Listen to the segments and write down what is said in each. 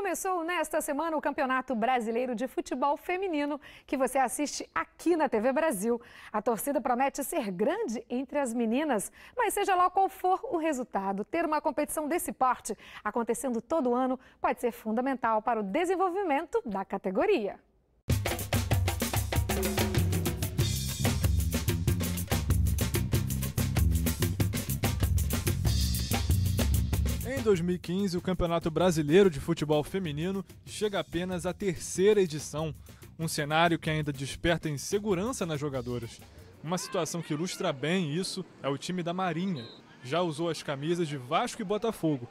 começou nesta semana o Campeonato Brasileiro de Futebol Feminino, que você assiste aqui na TV Brasil. A torcida promete ser grande entre as meninas, mas seja lá qual for o resultado, ter uma competição desse porte acontecendo todo ano pode ser fundamental para o desenvolvimento da categoria. Em 2015, o Campeonato Brasileiro de Futebol Feminino chega apenas à terceira edição, um cenário que ainda desperta insegurança nas jogadoras. Uma situação que ilustra bem isso é o time da Marinha. Já usou as camisas de Vasco e Botafogo.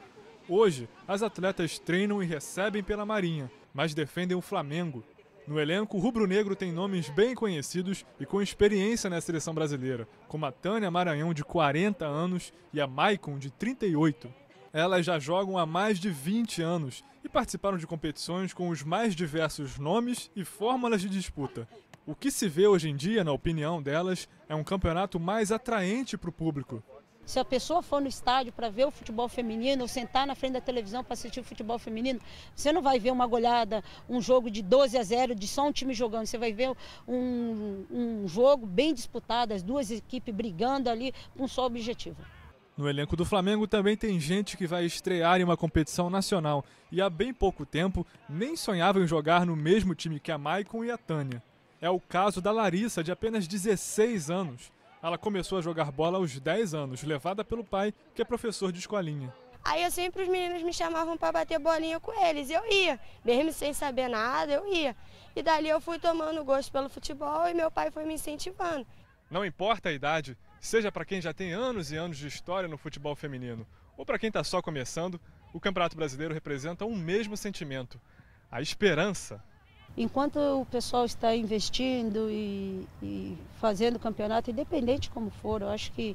Hoje, as atletas treinam e recebem pela Marinha, mas defendem o Flamengo. No elenco, o rubro-negro tem nomes bem conhecidos e com experiência na seleção brasileira, como a Tânia Maranhão, de 40 anos, e a Maicon, de 38. Elas já jogam há mais de 20 anos e participaram de competições com os mais diversos nomes e fórmulas de disputa. O que se vê hoje em dia, na opinião delas, é um campeonato mais atraente para o público. Se a pessoa for no estádio para ver o futebol feminino, ou sentar na frente da televisão para assistir o futebol feminino, você não vai ver uma goleada, um jogo de 12 a 0, de só um time jogando. Você vai ver um, um jogo bem disputado, as duas equipes brigando ali com um só objetivo. No elenco do Flamengo também tem gente que vai estrear em uma competição nacional e há bem pouco tempo nem sonhava em jogar no mesmo time que a Maicon e a Tânia. É o caso da Larissa, de apenas 16 anos. Ela começou a jogar bola aos 10 anos, levada pelo pai, que é professor de escolinha. Aí eu sempre os meninos me chamavam para bater bolinha com eles. Eu ia, mesmo sem saber nada, eu ia. E dali eu fui tomando gosto pelo futebol e meu pai foi me incentivando. Não importa a idade, Seja para quem já tem anos e anos de história no futebol feminino, ou para quem está só começando, o Campeonato Brasileiro representa um mesmo sentimento: a esperança. Enquanto o pessoal está investindo e, e fazendo campeonato, independente como for, eu acho que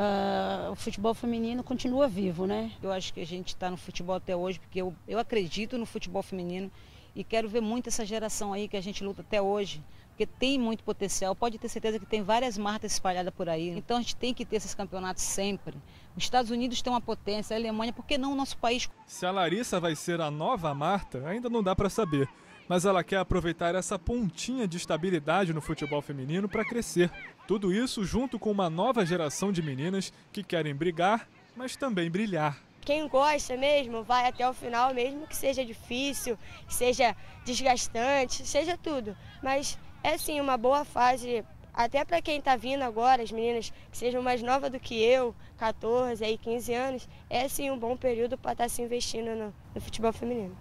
uh, o futebol feminino continua vivo, né? Eu acho que a gente está no futebol até hoje, porque eu, eu acredito no futebol feminino e quero ver muito essa geração aí que a gente luta até hoje, porque tem muito potencial. Pode ter certeza que tem várias marcas espalhadas por aí. Então a gente tem que ter esses campeonatos sempre. Os Estados Unidos têm uma potência, a Alemanha, por que não o nosso país? Se a Larissa vai ser a nova Marta, ainda não dá para saber mas ela quer aproveitar essa pontinha de estabilidade no futebol feminino para crescer. Tudo isso junto com uma nova geração de meninas que querem brigar, mas também brilhar. Quem gosta mesmo vai até o final, mesmo que seja difícil, que seja desgastante, seja tudo. Mas é sim uma boa fase até para quem está vindo agora, as meninas que sejam mais novas do que eu, 14, aí 15 anos, é sim um bom período para estar tá se investindo no, no futebol feminino.